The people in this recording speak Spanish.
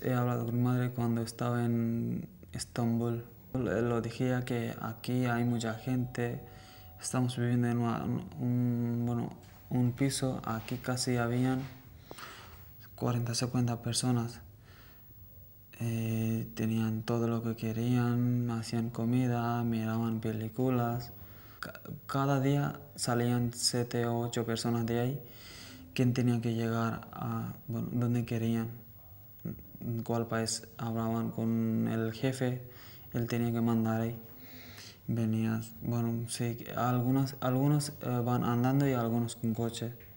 He hablado con mi madre cuando estaba en Estambul. Le dije que aquí hay mucha gente, estamos viviendo en un, bueno, un piso, aquí casi habían 40, o 50 personas. Eh, tenían todo lo que querían, hacían comida, miraban películas. Cada día salían 7 o 8 personas de ahí, que tenían que llegar a donde querían en cual país pues, hablaban con el jefe, él tenía que mandar ahí. Venías, bueno, sí, algunos, algunos eh, van andando y algunos con coche.